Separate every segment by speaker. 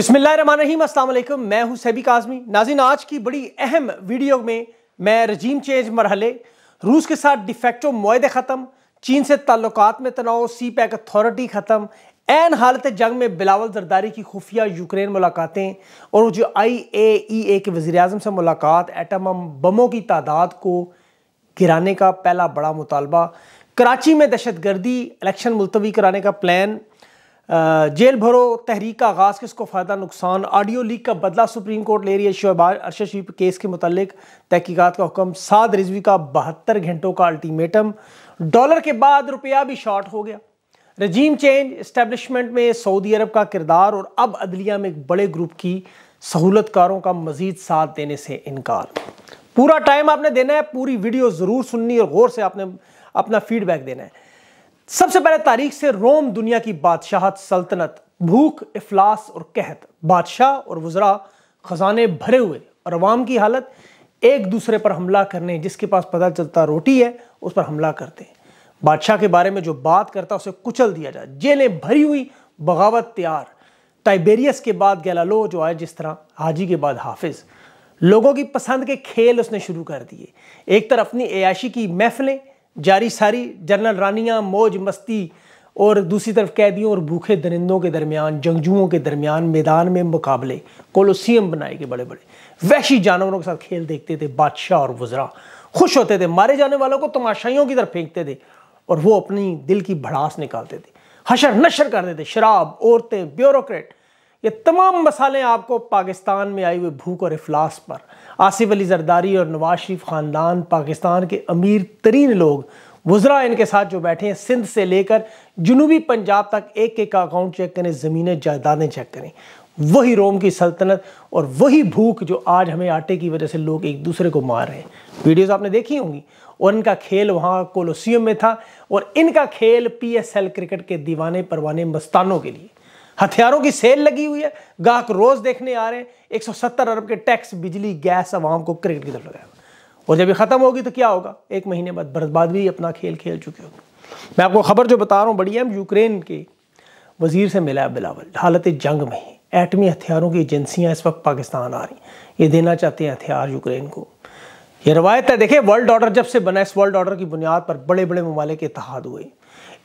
Speaker 1: बिस्मिल्लाम असलम मैं हूं सैबी काजमी नाजिन आज की बड़ी अहम वीडियो में मैं रजीम चेंज मरहले रूस के साथ डिफेक्टो माहदे ख़त्म चीन से ताल्लुक में तनाव सी पैक अथॉरिटी ख़त्म एन हालत जंग में बिलावल जरदारी की खुफिया यूक्रेन मुलाकातें और जो आई ए ई ए के वज़ी अजम से मुलाकात एटम बमों की तादाद को गिराने का पहला बड़ा मुतालबा कराची में दहशत गर्दी इलेक्शन मुलतवी कराने का प्लान जेल भरो तहरीक का आगाज़ किसको फ़ायदा नुकसान ऑडियो लीक का बदला सुप्रीम कोर्ट ले रही है शोबा अरशद शरीफ केस के मतलब तहकीक़ात का हुक्म साद रिजवी का बहत्तर घंटों का अल्टीमेटम डॉलर के बाद रुपया भी शॉर्ट हो गया रजीम चेंज इस्टेबलिशमेंट में सऊदी अरब का किरदार और अब अदलिया में एक बड़े ग्रुप की सहूलतकारों का मजीद साथ देने से इनकार पूरा टाइम आपने देना है पूरी वीडियो ज़रूर सुननी और गौर से आपने अपना फीडबैक देना है सबसे पहले तारीख से रोम दुनिया की बादशाहत सल्तनत भूख इफलास और कहत बादशाह और वजरा खजाने भरे हुए और अवाम की हालत एक दूसरे पर हमला करने जिसके पास पता चलता रोटी है उस पर हमला करते हैं बादशाह के बारे में जो बात करता उसे कुचल दिया जाए जेलें भरी हुई बगावत तैयार टाइबेरियस के बाद गैलालो जो आए जिस तरह हाजी के बाद हाफिज लोगों की पसंद के खेल उसने शुरू कर दिए एक तरफ अपनी अयाशी की महफिलें जारी सारी जनरल रानियाँ मौज मस्ती और दूसरी तरफ कैदियों और भूखे दरिंदों के दरमियान जंगजुओं के दरमियान मैदान में मुकाबले कोलोसियम बनाए गए बड़े बड़े वैशी जानवरों के साथ खेल देखते थे बादशाह और वज्रा खुश होते थे मारे जाने वालों को तमाशाइयों की तरफ फेंकते थे और वो अपनी दिल की भड़ास निकालते थे हशर नशर करते थे शराब औरतें ब्यूरोक्रेट ये तमाम मसाले आपको पाकिस्तान में आई हुई भूख और अफलास पर आसिफ अली जरदारी और नवाज शरीफ ख़ानदान पाकिस्तान के अमीर तरीन लोग वज्रा इनके साथ जो बैठे हैं सिंध से लेकर जनूबी पंजाब तक एक एक का अकाउंट चेक करें ज़मीनें जायदादें चेक करें वही रोम की सल्तनत और वही भूख जो आज हमें आटे की वजह से लोग एक दूसरे को मार रहे हैं वीडियोज आपने देखी होंगी और इनका खेल वहाँ कोलोसियम में था और इनका खेल एल क्रिकेट के दीवाने परवाने मस्तानों के लिए हथियारों की सेल लगी हुई है गाहक रोज देखने आ रहे हैं एक अरब के टैक्स बिजली गैस आवाम को क्रिकेट की तरफ लगाया और जब ये ख़त्म होगी तो क्या होगा एक महीने बाद बर्बाद भी अपना खेल खेल चुके होंगे मैं आपको खबर जो बता रहा हूँ बड़ी अहम यूक्रेन के वजीर से मिला है बिलावल हालत जंग में ही एटमी हथियारों की एजेंसियाँ इस वक्त पाकिस्तान आ रही ये देना चाहते हैं हथियार यूक्रेन को ये रवायत है देखिए वर्ल्ड ऑर्डर जब से बना इस वर्ल्ड ऑर्डर की बुनियाद पर बड़े बड़े ममालिक इतिहाद हुए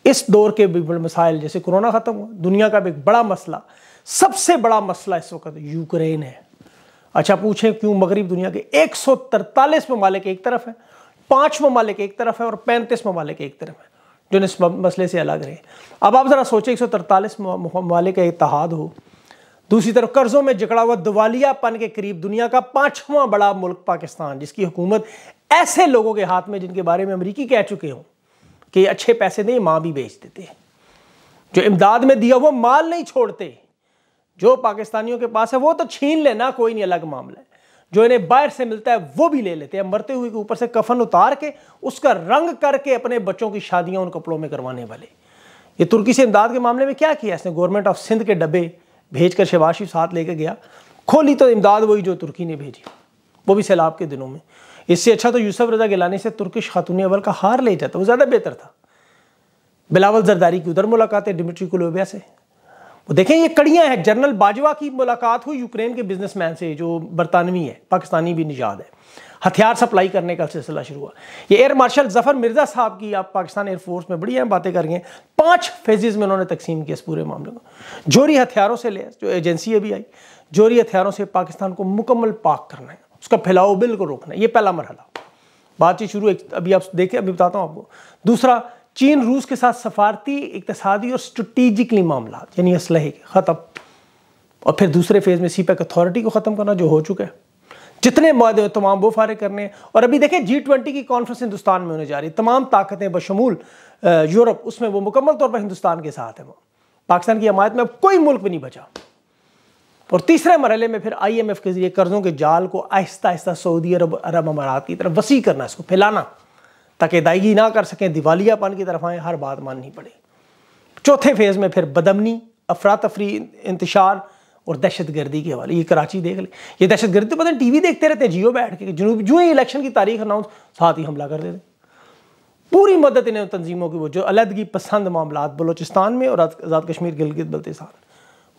Speaker 1: इस दौर के भी बड़े मसाइल जैसे कोरोना ख़त्म हुआ दुनिया का भी एक बड़ा मसला सबसे बड़ा मसला इस वक्त यूक्रेन है अच्छा पूछें क्यों मगरब दुनिया के एक सौ तरतालीस ममालिक एक तरफ है पाँच ममालिक एक तरफ है और पैंतीस ममालिक एक तरफ है जो इस मसले से अलग रहे अब आप ज़रा सोचें एक सौ तरतालीस ममालिक इतिहाद हो दूसरी तरफ कर्ज़ों में जकड़ा हुआ दिवालियापन के करीब दुनिया का पाँचवा बड़ा मुल्क पाकिस्तान जिसकी हुकूमत ऐसे लोगों के हाथ में जिनके बारे में अमरीकी कह चुके हों कि अच्छे पैसे नहीं माँ भी बेच देते हैं जो इमदाद में दिया वो माल नहीं छोड़ते जो पाकिस्तानियों के पास है वो तो छीन लेना कोई नहीं अलग मामला है जो इन्हें बाहर से मिलता है वो भी ले लेते हैं मरते हुए के ऊपर से कफन उतार के उसका रंग करके अपने बच्चों की शादियां उन कपड़ों में करवाने वाले ये तुर्की से इमदाद के मामले में क्या किया इसने गवर्नमेंट ऑफ सिंध के डब्बे भेज कर शबाशी साथ लेके गया खोली तो इमदाद वही जो तुर्की ने भेजी वो भी सैलाब के दिनों में इससे अच्छा तो यूसफ रजा गिलानी से तुर्किश खातून अवल का हार ले जाता वो ज़्यादा बेहतर था बिलावल जरदारी की उधर मुलाकात है डिमिट्री कोलोबिया से वो देखें ये कड़ियाँ हैं जनरल बाजवा की मुलाकात हुई यूक्रेन के बिजनेसमैन से जो बरतानवी है पाकिस्तानी भी निजात है हथियार सप्लाई करने का सिलसिला शुरू हुआ ये एयर मार्शल जफर मिर्जा साहब की आप पाकिस्तान एयरफोर्स में बड़ी अहम बातें कर गए पाँच फेजेज़ में उन्होंने तकसीम किया इस पूरे मामले को जोरी हथियारों से ले जो एजेंसी अभी आई जोरी हथियारों से पाकिस्तान को मुकम्मल पाक करना है उसका फैलाव बिल को रोकना ये पहला मरहला बातचीत शुरू अभी आप देखें अभी बताता हूँ आपको दूसरा चीन रूस के साथ सफारती इकतसादी और स्ट्रेटिजिकली मामला यानी असलहे के ख़त्म और फिर दूसरे फेज़ में सी पैक अथॉरिटी को ख़त्म करना जो हो चुका है जितने माहदे तमाम वो फारे करने और अभी देखें जी ट्वेंटी की कॉन्फ्रेंस हिंदुस्तान में होने जा रही है तमाम ताकतें बशमूल यूरोप उसमें वो मुकम्मल तौर पर हिंदुस्तान के साथ है वो पाकिस्तान की हमायत में अब कोई मुल्क भी नहीं बचा और तीसरे मरहले में फिर आईएमएफ के जरिए कर्जों के जाल को आहिस्ता आहिस्ता सऊदी अरब अरब अमारात की तरफ वसी करना इसको फैलाना ताकि अदायगी ना कर सकें दिवालियापन की तरफ आए हर बात माननी पड़े चौथे फेज़ में फिर बदमनी अफरा तफरी इंतशार और दहशत गर्दी के हवाले ये कराची देख ले ये दहशत गर्दी तो पता नहीं टी वी देखते रहते हैं जियो बैठ के जुनूब जो ही इलेक्शन की तारीख अनाउंस साथ ही हमला कर देते पूरी मदद इन्हें तंजीमों की वो जो अलहदगी पसंद मामला बलोचिस्तान में और आज़ाद कश्मीर गिलगित बल्तिस्तान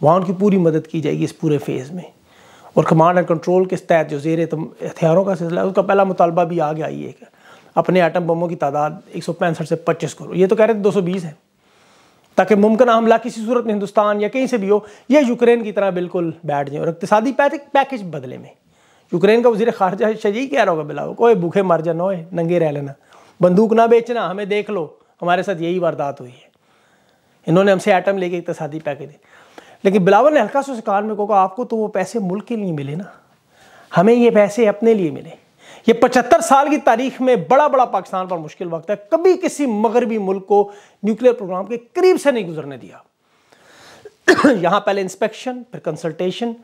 Speaker 1: वहाँ उनकी पूरी मदद की जाएगी इस पूरे फेज़ में और कमांड एंड कंट्रोल के तहत जो जेर हथियारों का सिलसिला है उसका पहला मुतालबा भी आ गया ये अपने आइटम बमों की तादाद एक से पच्चीस करो ये तो कह रहे थे दो सौ बीस है ताकि मुमकिन हमला किसी सूरत में हिंदुस्तान या कहीं से भी हो यह यूक्रेन की तरह बिल्कुल बैठ जाए और इकतदी पैकेज बदले में यूक्रेन का वजी खारजा शजी कह रहा होगा बिलाओ कोई भूखे मर जा हो नंगे रह लेना बंदूक ना बेचना हमें देख लो हमारे साथ यही वारदात हुई है इन्होंने हमसे आइटम लेके इकतदी पैकेज लेकिन बिलावल ने हल्का सुकार में को आपको तो वो पैसे मुल्क के लिए मिले ना हमें ये पैसे अपने लिए मिले ये पचहत्तर साल की तारीख में बड़ा बड़ा पाकिस्तान पर मुश्किल वक्त है कभी किसी मगरबी मुल्क को न्यूक्लियर प्रोग्राम के करीब से नहीं गुजरने दिया यहाँ पहले इंस्पेक्शन फिर कंसल्टेशन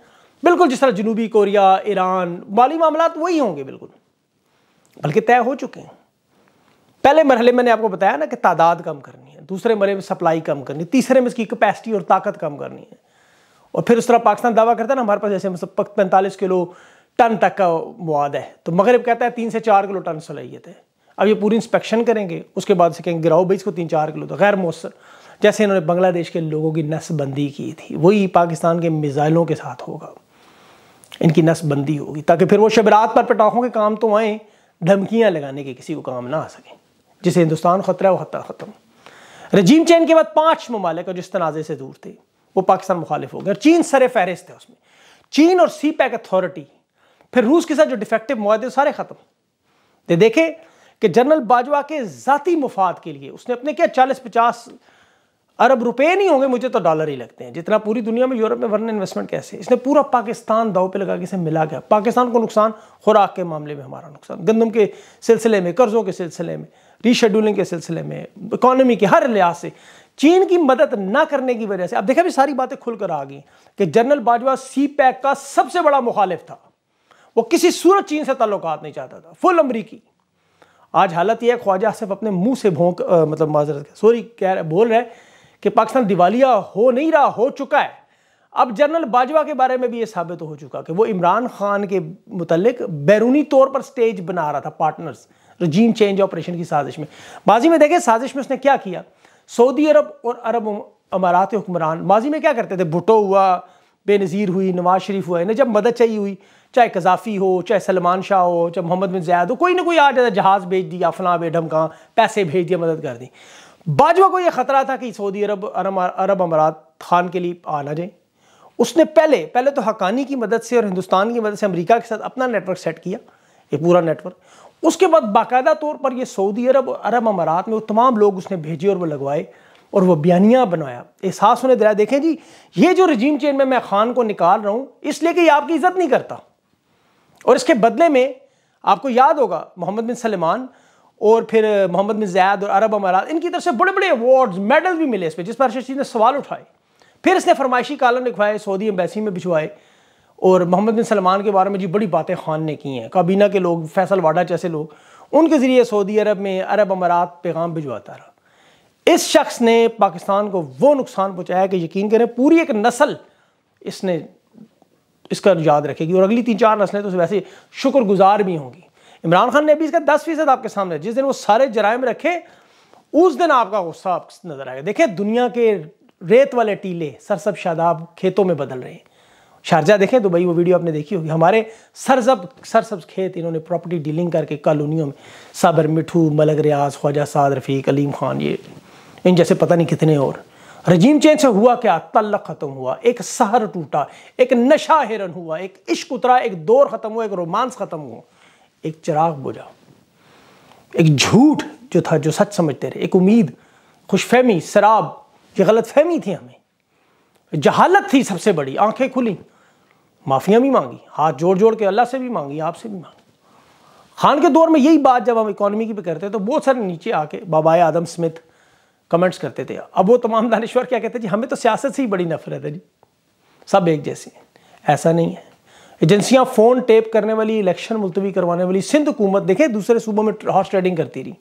Speaker 1: बिल्कुल जिस तरह जनूबी कोरिया ईरान माली मामला वही होंगे बिल्कुल बल्कि तय हो चुके हैं पहले मरहले मैंने आपको बताया ना कि तादाद कम करनी है दूसरे मरहले में सप्लाई कम करनी है तीसरे में इसकी कैपेसिटी और ताकत कम करनी है और फिर उस तरह पाकिस्तान दावा करता है ना हमारे पास जैसे मतलब पैंतालीस किलो टन तक का मवाद है तो मगरब कहता है तीन से चार किलो टन सलाहियत है अब ये पूरी इंस्पेक्शन करेंगे उसके बाद से कहेंगे गिराओ भाई इसको तीन चार किलो तो गैर मौसर जैसे इन्होंने बांग्लादेश के लोगों की नसबंदी की थी वही पाकिस्तान के मिज़ाइलों के साथ होगा इनकी नसबंदी होगी ताकि फिर वो शबरात पर पटाखों के काम तो आएँ धमकियाँ लगाने के किसी को काम ना आ सकें जिसे हिंदुस्तान खतरा है वो खतरा ख़त्म रजीम चैन के बाद पांच ममालिक जिस तनाज़े से दूर थे वो पाकिस्तान मुखालिफ हो गए और चीन सरे फहरिस्त है उसमें चीन और सी पैक अथॉरिटी फिर रूस के साथ जो डिफेक्टिव माहे सारे ख़त्म दे देखे कि जनरल बाजवा के ज़ाती मुफाद के लिए उसने अपने क्या चालीस पचास अरब रुपए नहीं होंगे मुझे तो डॉलर ही लगते हैं जितना पूरी दुनिया में यूरोप में वरना इन्वेस्टमेंट कैसे इसने पूरा पाकिस्तान दाव पे लगा के इसे मिला गया पाकिस्तान को नुकसान खुराक के मामले में हमारा नुकसान गंदम के सिलसिले में कर्ज़ों के सिलसिले में रीशेड्यूलिंग के सिलसिले में इकोनॉमी के हर लिहाज से चीन की मदद ना करने की वजह से अब देखा भी सारी बातें खुलकर आ गई कि जनरल बाजवा सी पैक का सबसे बड़ा मुखालिफ था वो किसी सूरत चीन से ताल्लुक नहीं चाहता था फुल अमरीकी आज हालत यह है ख्वाजा आसफ अपने मुंह से भोंक आ, मतलब माजरत सॉरी कह रहे बोल रहे कि पाकिस्तान दिवालिया हो नहीं रहा हो चुका है अब जनरल बाजवा के बारे में भी ये साबित हो चुका कि वो इमरान खान के मुतलक बैरूनी तौर पर स्टेज बना रहा था पार्टनर्स रजीम चेंज ऑपरेशन की साजिश में माजी में देखें साजिश में उसने क्या किया सऊदी अरब और अरब अमारात हुक्मरान माजी में क्या करते थे भुटो हुआ बेनज़ीर हुई नवाज शरीफ हुआ इन्हें जब मदद चाहिए हुई चाहे कजाफी हो चाहे सलमान शाह हो चाहे मोहम्मद बिन जैद हो कोई ना कोई आ जाता जहाज़ भेज दिया फलां बे ढमका पैसे भेज दिया मदद कर दी बाजवा को यह ख़तरा था कि सऊदी अरब अरब अरब अमारात खान के लिए आ ना जाए उसने पहले पहले तो हकानी की मदद से और हिंदुस्तान की मदद से अमरीका के साथ अपना नेटवर्क सेट किया ये पूरा नेटवर्क उसके बाद बाकायदा तौर पर ये सऊदी अरब और अरब अमारात में वो तमाम लोग उसने भेजे और वो लगवाए और वह बयानियाँ बनाया एहसास उन्हें दिलाया देखें जी ये जो रजीम चेन में मैं खान को निकाल रहा हूँ इसलिए कि ये आपकी इज्जत नहीं करता और इसके बदले में आपको याद होगा मोहम्मद बिन सलमान और फिर मोहम्मद बिन जैद और अरब अमारात इनकी तरफ से बड़े बड़े अवार्ड्स मेडल भी मिले इस पर जिस पर हर्षद ने सवाल उठाए फिर इसने फरमाइशी कॉलम लिखवाए सऊदी अम्बैसी में भिजवाए और मोहम्मद बिन सलमान के बारे में जी बड़ी बातें खान ने की हैं काबीना के लोग फैसल वाडा जैसे लोग उनके ज़रिए सऊदी अरब में अरब अमारात पैगाम भिजवाता रहा इस शख्स ने पाकिस्तान को वो नुकसान पहुँचाया कि यकीन करें पूरी एक नस्ल इसने इसका याद रखेगी और अगली तीन चार नस्लें तो वैसे शुक्रगुजार भी होंगी इमरान खान ने भी इसका दस फीसद आपके सामने जिस दिन वो सारे जराइम रखे उस दिन आपका गुस्सा आप नजर आएगा देखिए दुनिया के रेत वाले टीले सरसब शादाब खेतों में बदल रहे हैं शारजा देखें तो भाई वो वीडियो आपने देखी होगी हमारे सरसब खेत इन्होंने प्रॉपर्टी डीलिंग करके कॉलोनियों में साबर मिठू मलग रियाज ख्वाजा साद रफ़ीक अलीम खान ये इन जैसे पता नहीं कितने और रजीम चेंज से हुआ क्या तल्ल ख़त्म हुआ एक सहर टूटा एक नशा हिरन हुआ एक इश्क उतरा एक दौर ख़त्म हुआ एक रोमांस ख़त्म हुआ एक चिराग बुझा एक झूठ जो था जो सच समझते रहे एक उम्मीद खुशफहमी शराब ये गलत फहमी थी हमें जहालत थी सबसे बड़ी आंखें खुली माफ़ियाँ भी मांगी हाथ जोड़ जोड़ के अल्लाह से भी मांगी आपसे भी मांगी खान के दौर में यही बात जब हम इकोनॉमी की पे करते हैं तो बहुत सारे नीचे आके बाबाए आदम स्मिथ कमेंट्स करते थे अब वो तमाम दानश्वर क्या कहते हैं जी हमें तो सियासत से ही बड़ी नफरत है जी सब एक जैसे हैं ऐसा नहीं है एजेंसियां फ़ोन टेप करने वाली इलेक्शन मुलतवी करवाने वाली सिंध हुकूमत देखें दूसरे सूबों में हॉर्स ट्रेडिंग करती रही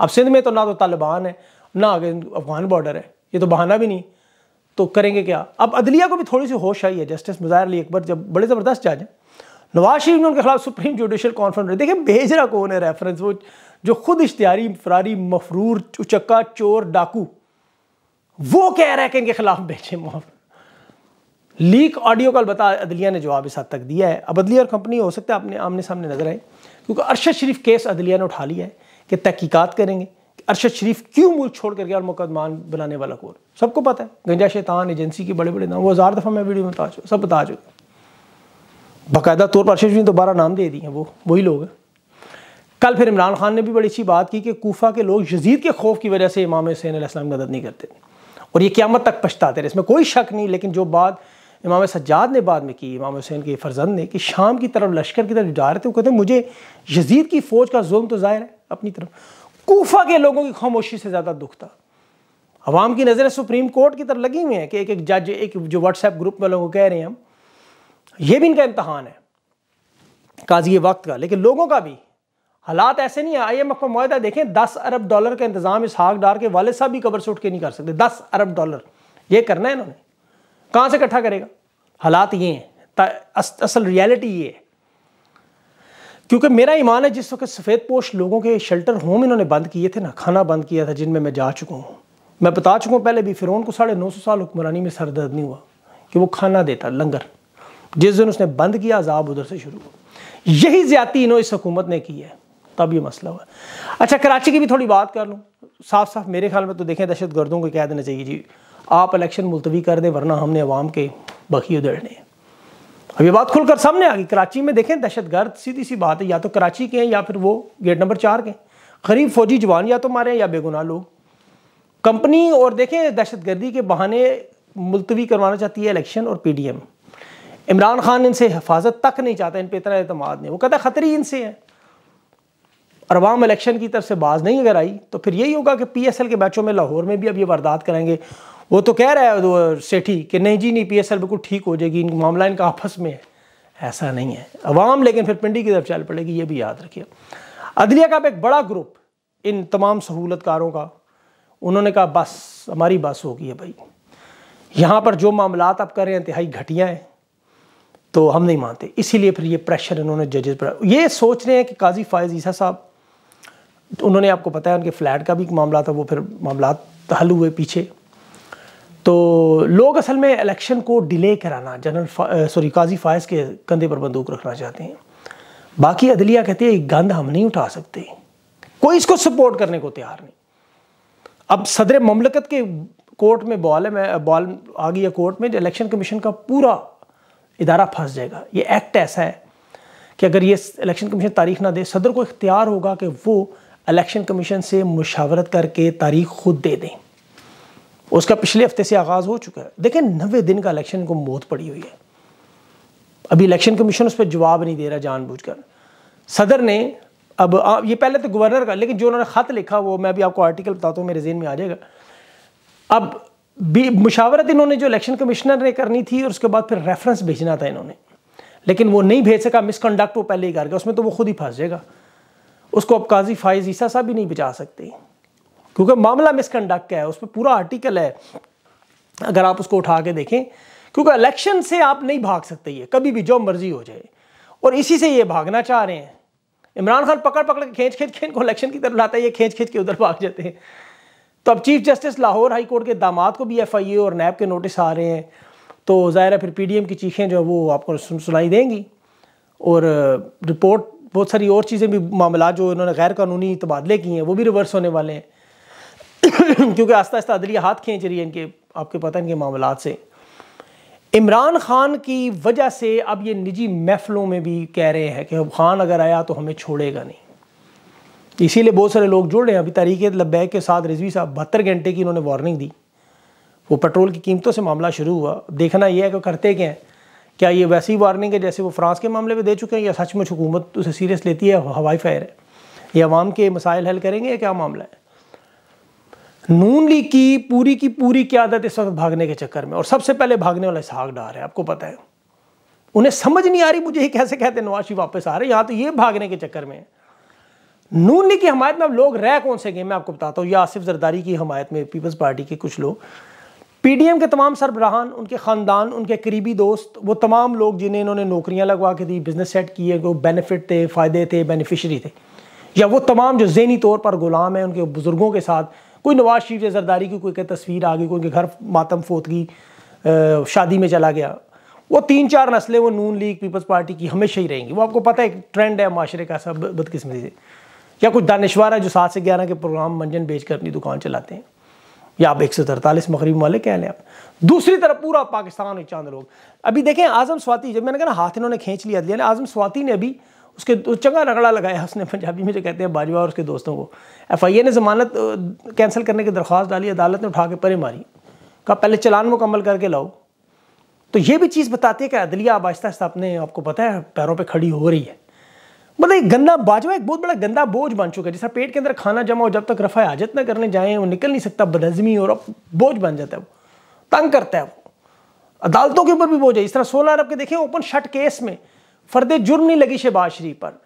Speaker 1: अब सिंध में तो ना तो तालिबान है ना अफगान बॉर्डर है ये तो बहाना भी नहीं तो करेंगे क्या अब अदलिया को भी थोड़ी सी होश आई है जस्टिस मुजाहिर अली अकबर जब बड़े ज़बरदस्त जज हैं नवाज शरीफ ने उनके खिलाफ सुप्रीम जुडिशल कॉन्फ्रेंस देखिए भेज रहा कौन है रेफरेंस वो जो खुद इश्तियारी फरारी मफरूर उचक्का चोर डाकू वो कह रहा है कि इनके खिलाफ भेजे मुआवजा लीक ऑडियो कॉल बता अदलिया ने जवाब इस हद तक दिया है अब अदलिया और कंपनी हो सकता है अपने आमने सामने नजर आए क्योंकि अरशद शरीफ केस अदलिया ने उठा लिया है कि तहकीकात करेंगे अरशद शरीफ क्यों मुल्क छोड़ कर गया और मुकदमान बनाने वाला कौन सबको पता है गंजा शैतान एजेंसी के बड़े बड़े नाम वो हज़ार दफ़ा मैं वीडियो में बता चुका सब बता चुका बाकायदा तौर पर अरशद शरीफ ने दोबारा तो नाम दे दिए हैं वो वही लोग हैं कल फिर इमरान खान ने भी बड़ी अच्छी बात की कि कोफा के लोग यजीद के खौफ की वजह से इमाम हुसैन की मदद नहीं करते और ये क्यामत तक पछताते रहे इसमें कोई शक नहीं लेकिन जो बात इमाम सज्जाद ने बाद में की इमाम हुसैन के फर्जंद ने कि शाम की तरफ लश्कर की तरफ जा रहे थे वो कहते हैं मुझे यजीद की फ़ौज का जुल्म तो ज़ाहिर है अपनी तरफ कोफा के लोगों की खामोशी से ज़्यादा दुख था अवाम की नज़रें सुप्रीम कोर्ट की तरफ लगी हुई हैं कि एक एक जज एक जो व्हाट्सएप ग्रुप में लोगों को कह रहे हैं हम ये भी इनका इम्तहान है काजी वक्त का लेकिन लोगों का भी हालात ऐसे नहीं है आई एम एफ का माहा देखें दस अरब डॉलर का इंतजाम इस हाक डार के वाले साहब भी कबर से उठ के नहीं कर सकते दस अरब डॉलर ये करना है इन्होंने कहाँ से इकट्ठा करेगा हालात ये हैं असल रियलिटी ये है क्योंकि मेरा ईमान है जिस वक्त सफ़ेद पोश लोगों के शेल्टर होम इन्होंने बंद किए थे ना खाना बंद किया था जिनमें मैं जा चुका हूँ मैं बता चुका हूँ पहले भी फिरौन को साढ़े नौ सौ साल हुक्मरानी में सर दर्द नहीं हुआ कि वो खाना देता लंगर जिस दिन उसने बंद किया अजाब उधर से शुरू हुआ यही ज्यादा इन्हों इस हुकूमत ने की है तब ये मसला हुआ अच्छा कराची की भी थोड़ी बात कर लूँ साफ साफ मेरे ख्याल में तो देखें दहशत गर्दों को कह देना चाहिए जी आप इलेक्शन मुलतवी कर दें वरना हमने आवाम के बखी उधेड़ने हैं अब ये बात खुलकर सामने आ गई कराची में देखें दहशत गर्द सीधी सी बात है या तो कराची के हैं या फिर वो गेट नंबर चार के गरीब फौजी जवान या तो मारे हैं या बेगुनाह लोग कंपनी और देखें दहशतगर्दी के बहाने मुलतवी करवाना चाहती है इलेक्शन और पीडीएम इमरान खान इनसे हिफाजत तक नहीं चाहता इन पर इतना अतमाद नहीं वो कहता खतरे इनसे है और अवाम इलेक्शन की तरफ से बाज नहीं अगर आई तो फिर यही होगा कि पी एस एल के बैचों में लाहौर में भी अब ये वारदात करेंगे वो तो कह रहा है वो सेठी कि नहीं जी नहीं पीएसएल बिल्कुल ठीक हो जाएगी मामला इनका आपस में है ऐसा नहीं है अवाम लेकिन फिर पिंडी की तरफ चल पड़ेगी ये भी याद रखिए अदलिया का एक बड़ा ग्रुप इन तमाम सहूलतकारों का उन्होंने कहा बस हमारी बस होगी है भाई यहाँ पर जो मामला आप कर रहे हैं इंतहाई घटिया हैं तो हम नहीं मानते इसीलिए फिर ये प्रेशर इन्होंने जजेस पर ये सोच रहे हैं कि काजी फायज ईसा साहब तो उन्होंने आपको पता है उनके फ्लैट का भी एक मामला था वो फिर मामला हल हुए पीछे तो लोग असल में इलेक्शन को डिले कराना जनरल सॉरी काजी फायज के कंधे पर बंदूक रखना चाहते हैं बाकी अदलिया कहती है गंद हम नहीं उठा सकते कोई इसको सपोर्ट करने को तैयार नहीं अब सदर ममलकत के कोर्ट में बॉल है मैं बॉल आ गई है कोर्ट में इलेक्शन कमीशन का पूरा इदारा फंस जाएगा ये एक्ट ऐसा है कि अगर ये इलेक्शन कमीशन तारीख ना दे सदर को इख्तियार होगा कि वो इलेक्शन कमीशन से मुशावरत करके तारीख खुद दे दें उसका पिछले हफ्ते से आगाज़ हो चुका है देखें नबे दिन का इलेक्शन को मौत पड़ी हुई है अभी इलेक्शन कमीशन उस पर जवाब नहीं दे रहा जानबूझकर सदर ने अब आ, ये पहले तो गवर्नर का लेकिन जो उन्होंने ख़त लिखा वो मैं भी आपको आर्टिकल बताता हूँ मेरे जेन में आ जाएगा अब भी मुशावरत इन्होंने जो इलेक्शन कमिश्नर ने करनी थी और उसके बाद फिर रेफरेंस भेजना था इन्होंने लेकिन वो नहीं भेज सका मिसकंडक्ट वो पहले ही कर गया उसमें तो वो खुद ही फंस जाएगा उसको अब काजी फायज ईसा साहब भी नहीं बचा सकते क्योंकि मामला मिसकंडक्ट का है उस पर पूरा आर्टिकल है अगर आप उसको उठा के देखें क्योंकि इलेक्शन से आप नहीं भाग सकते ये कभी भी जो मर्जी हो जाए और इसी से ये भागना चाह रहे हैं इमरान खान पकड़ पकड़ के खींच खींच खींच को इलेक्शन की तरफ लाता है ये खींच खींच के उधर भाग जाते हैं तो अब chief justice Lahore high court के दामाद को भी एफ आई ए और नैब के नोटिस आ रहे हैं तो ज़ाहिर है फिर पी डी एम की चीखें जो है वो आपको सुनाई देंगी और रिपोर्ट uh, बहुत सारी और चीज़ें भी मामला जो इन्होंने गैर कानूनी तबादले किए हैं वो भी रिवर्स होने वाले हैं क्योंकि आस्ता आस्ता अदलिया हाथ खींच रही है इनके आपके पता इनके मामला से इमरान खान की वजह से अब ये निजी महफलों में भी कह रहे हैं कि खान अगर आया तो हमें छोड़ेगा नहीं इसीलिए बहुत सारे लोग जुड़ रहे हैं अभी तहरीक लब्बैक के साथ रिजवी साहब बहत्तर घंटे की इन्होंने वार्निंग दी वो पेट्रोल की कीमतों से मामला शुरू हुआ देखना यह है कि करते क्या हैं क्या ये वैसी वार्निंग है जैसे वो फ्रांस के मामले में दे चुके हैं या सचमुच हुकूमत उसे सीरियस लेती है हवाई फायर है ये आवाम के मसाइल हल करेंगे या क्या मामला है नून लीग की पूरी की पूरी क्यादत इस वक्त भागने के चक्कर में और सबसे पहले भागने वाला इसहाक डार है आपको पता है उन्हें समझ नहीं आ रही मुझे कैसे कहते नवाज वापस आ रहे यहाँ तो ये भागने के चक्कर में नून लीग की हमायत में अब लोग रह कौन से गए मैं आपको बताता हूँ या आसिफ जरदारी की हमायत में पीपल्स पार्टी के कुछ लोग पीडीएम के तमाम सरबराहान उनके ख़ानदान उनके करीबी दोस्त वो तमाम लोग जिन्हें इन्होंने नौकरियां लगवा के दी बिज़नेस सेट किए वो बेनिफिट थे फ़ायदे थे बेनिफिशरी थे या वो तमाम जो जहनी तौर पर गुलाम हैं उनके बुज़ुर्गों के साथ कोई नवाज शरीफ या जरदारी की कोई तस्वीर आ गई कोई उनके घर मातम फोत की शादी में चला गया वो तीन चार नस्लें वो नून लीग पीपल्स पार्टी की हमेशा ही रहेंगी वो आपको पता है एक ट्रेंड है माशरे का सब बदकिस्मती से या कुछ दानश्वर है जो सात से ग्यारह के प्रोग्राम मंजन बेच कर अपनी दुकान चलाते हैं या आप एक सौ तरतालीस मगरबी वाले कह लें आप दूसरी तरफ पूरा पाकिस्तान और चांद लोग अभी देखें आजम स्वाति जब मैंने कहा ना हाथ इन्होंने खींच लिया दिया आजम स्वाति ने अभी उसके चंगा रगड़ा लगाया उसने पंजाबी में जो कहते हैं बाजवा और उसके दोस्तों को एफ आई ए ने ज़मानत कैंसिल करने की दरख्वास्त डाली अदालत ने उठा के परे मारी कहा पहले चलान मुकम्मल करके लाओ तो ये भी चीज़ बताती है कि अदलिया अब आहिस्ता आहिस्ता अपने आपको पता है पैरों पर खड़ी हो रही है मतलब एक गंदा बाजवा एक बहुत बड़ा गंदा बोझ बन चुका है जैसा पेट के अंदर खाना जमा हो जब तक रफा हाजत ना करने जाएँ वो निकल नहीं सकता बदजमी और बोझ बन जाता है वो तंग करता है वो अदालतों के ऊपर भी बोझ है इस तरह सोलह अरब के देखें ओपन शट केस में फर्द जुर्म नहीं लगी शहबाज शरीफ पर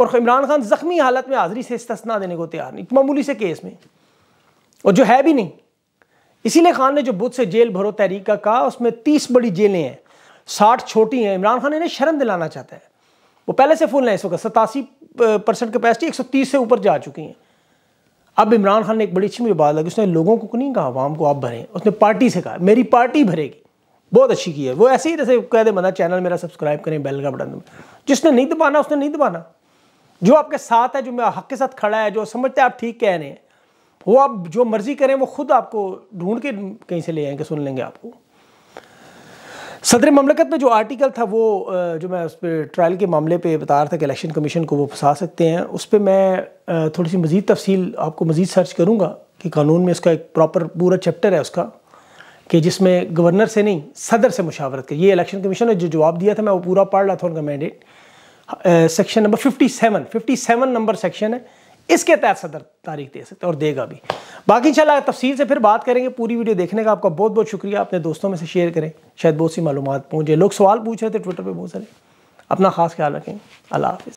Speaker 1: और इमरान खान ज़ख्मी हालत में हाजिरी से इस्तना देने को तैयार नहीं मामूली से केस में और जो है भी नहीं इसीलिए खान ने जो बुध से जेल भरो तहरीक का कहा उसमें तीस बड़ी जेलें हैं साठ छोटी हैं इमरान खान इन्हें शर्म दिलाना चाहता है वो पहले से फुल है इस वक्त सतासी परसेंट कैपेसिटी एक सौ तीस से ऊपर जा चुकी हैं अब इमरान खान ने एक बड़ी अच्छी मुझे बात लगी उसने लोगों को नहीं कहा आवाम को आप भरें उसने पार्टी से कहा मेरी पार्टी भरेगी बहुत अच्छी की है वो ऐसे ही जैसे कह दे मना चैनल मेरा सब्सक्राइब करें बेल का बटन जिसने नहीं दबाना उसने नहीं दबाना जो आपके साथ है जो मैं हक के साथ खड़ा है जो समझते हैं आप ठीक कह रहे हैं वो आप जो मर्जी करें वो खुद आपको ढूंढ के कहीं से ले आएंगे सुन लेंगे आपको सदर ममलकत में जो आर्टिकल था वो जो मैं उस पर ट्रायल के मामले पे बता रहा था कि इलेक्शन कमीशन को वो फंसा सकते हैं उस पर मैं थोड़ी सी मज़ीद तफसील आपको मज़ीद सर्च करूँगा कि कानून में उसका एक प्रॉपर पूरा चैप्टर है उसका कि जिसमें गवर्नर से नहीं सदर से मुशावरत करिए ये इलेक्शन कमीशन ने जो जवाब दिया था मैं वो पूरा पढ़ रहा था उनका mandate section number 57 57 number section है इसके तहत सदर तारीख दे सकते और देगा भी बाकी इंशाल्लाह तफसील से फिर बात करेंगे पूरी वीडियो देखने का आपका बहुत बहुत शुक्रिया अपने दोस्तों में से शेयर करें शायद बहुत सी मालूम पहुँचे लोग सवाल पूछ रहे थे ट्विटर पर बहुत सारे अपना खास ख्याल रखें अल्लाह हाफ़